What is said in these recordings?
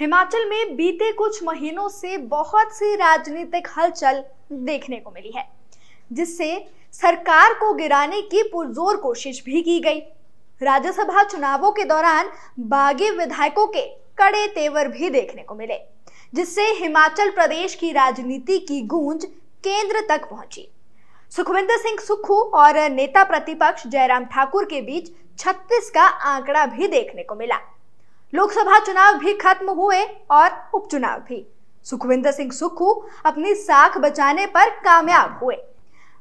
हिमाचल में बीते कुछ महीनों से बहुत सी राजनीतिक हलचल देखने को मिली है जिससे सरकार को गिराने की पुरजोर कोशिश भी की गई राज्यसभा चुनावों के दौरान बागी विधायकों के कड़े तेवर भी देखने को मिले जिससे हिमाचल प्रदेश की राजनीति की गूंज केंद्र तक पहुंची सुखविंदर सिंह सुक्खू और नेता प्रतिपक्ष जयराम ठाकुर के बीच 36 का आंकड़ा भी देखने को मिला लोकसभा चुनाव भी खत्म हुए और उपचुनाव भी सुखविंदर सिंह सुखू अपनी साख बचाने पर कामयाब हुए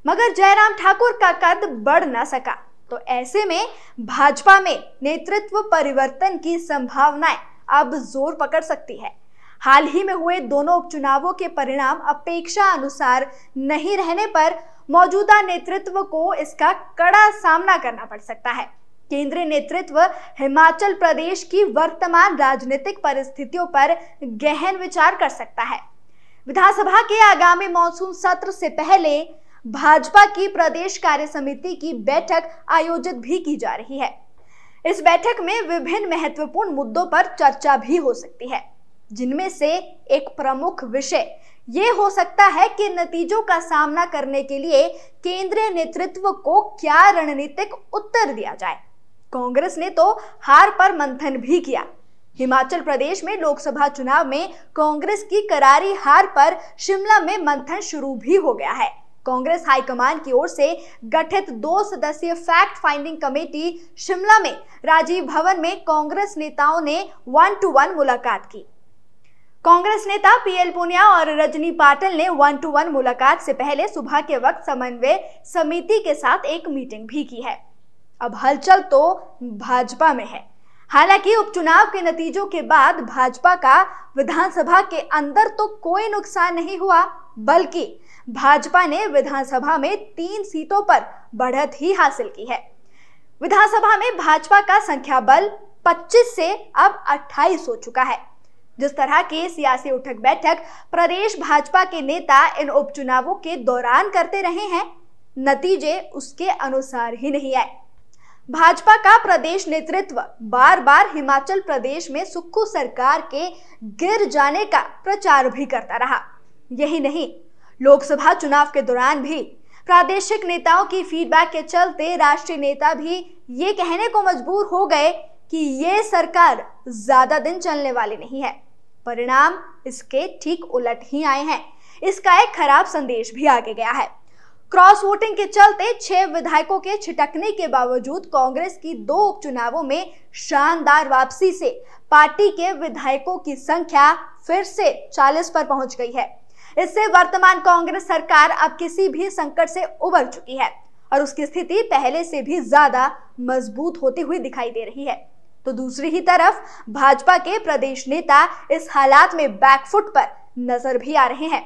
मगर जयराम ठाकुर का कद बढ़ ना सका तो ऐसे में भाजपा में नेतृत्व परिवर्तन की संभावनाएं अब जोर पकड़ सकती है हाल ही में हुए दोनों उपचुनावों के परिणाम अपेक्षा अनुसार नहीं रहने पर मौजूदा नेतृत्व को इसका कड़ा सामना करना पड़ सकता है केंद्रीय नेतृत्व हिमाचल प्रदेश की वर्तमान राजनीतिक परिस्थितियों पर गहन विचार कर सकता है विधानसभा के आगामी मानसून सत्र से पहले भाजपा की प्रदेश कार्य समिति की बैठक आयोजित भी की जा रही है इस बैठक में विभिन्न महत्वपूर्ण मुद्दों पर चर्चा भी हो सकती है जिनमें से एक प्रमुख विषय ये हो सकता है कि नतीजों का सामना करने के लिए केंद्रीय नेतृत्व को क्या रणनीतिक उत्तर दिया जाए कांग्रेस ने तो हार पर मंथन भी किया हिमाचल प्रदेश में लोकसभा चुनाव में कांग्रेस की करारी हार पर शिमला में मंथन शुरू भी हो गया है कांग्रेस हाईकमान की ओर से गठित दो सदस्यीय फैक्ट फाइंडिंग कमेटी शिमला में राजीव भवन में कांग्रेस नेताओं ने वन टू वन मुलाकात की कांग्रेस नेता पीएल पुनिया और रजनी पाटिल ने वन टू वन मुलाकात से पहले सुबह के वक्त समन्वय समिति के साथ एक मीटिंग भी की है अब हलचल तो भाजपा में है हालांकि उपचुनाव के नतीजों के बाद भाजपा का विधानसभा के अंदर तो कोई नुकसान नहीं हुआ बल्कि भाजपा ने विधानसभा में तीन सीटों पर बढ़त ही हासिल की है विधानसभा में भाजपा का संख्या बल 25 से अब 28 हो चुका है जिस तरह की सियासी उठक बैठक प्रदेश भाजपा के नेता इन उपचुनावों के दौरान करते रहे हैं नतीजे उसके अनुसार ही नहीं आए भाजपा का प्रदेश नेतृत्व बार बार हिमाचल प्रदेश में सुक्खू सरकार के गिर जाने का प्रचार भी करता रहा यही नहीं लोकसभा चुनाव के दौरान भी प्रादेशिक नेताओं की फीडबैक के चलते राष्ट्रीय नेता भी ये कहने को मजबूर हो गए कि ये सरकार ज्यादा दिन चलने वाली नहीं है परिणाम इसके ठीक उलट ही आए हैं इसका एक खराब संदेश भी आगे गया है क्रॉस वोटिंग के चलते छह विधायकों के छिटकने के बावजूद कांग्रेस की दो उपचुनावों में शानदार वापसी से पार्टी के विधायकों की संख्या फिर से 40 पर पहुंच गई है इससे वर्तमान कांग्रेस सरकार अब किसी भी संकट से उबर चुकी है और उसकी स्थिति पहले से भी ज्यादा मजबूत होती हुई दिखाई दे रही है तो दूसरी ही तरफ भाजपा के प्रदेश नेता इस हालात में बैकफुट पर नजर भी आ रहे हैं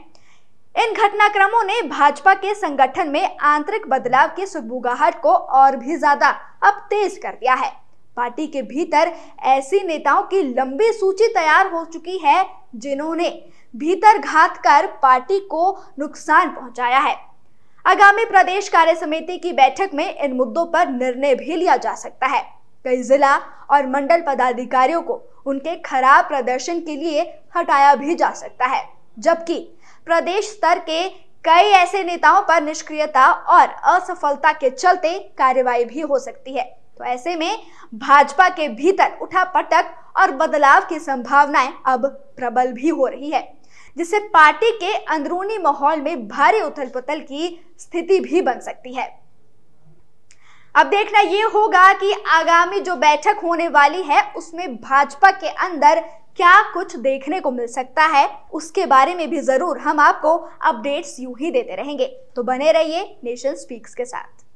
इन घटनाक्रमों ने भाजपा के संगठन में आंतरिक बदलाव की सुगबुगाहट को और भी ज्यादा अब तेज कर दिया है पार्टी के भीतर ऐसे नेताओं की लंबी सूची तैयार हो चुकी है जिन्होंने भीतर घात कर पार्टी को नुकसान पहुंचाया है आगामी प्रदेश कार्य समिति की बैठक में इन मुद्दों पर निर्णय भी लिया जा सकता है कई जिला और मंडल पदाधिकारियों को उनके खराब प्रदर्शन के लिए हटाया भी जा सकता है जबकि प्रदेश स्तर के कई ऐसे नेताओं पर निष्क्रियता और असफलता के चलते कार्यवाही भी हो सकती है तो ऐसे में भाजपा के भीतर उठा पटक और बदलाव की संभावनाएं अब प्रबल भी हो रही है जिससे पार्टी के अंदरूनी माहौल में भारी उथल पुथल की स्थिति भी बन सकती है अब देखना यह होगा कि आगामी जो बैठक होने वाली है उसमें भाजपा के अंदर क्या कुछ देखने को मिल सकता है उसके बारे में भी जरूर हम आपको अपडेट्स यूं ही देते रहेंगे तो बने रहिए नेशन स्पीक्स के साथ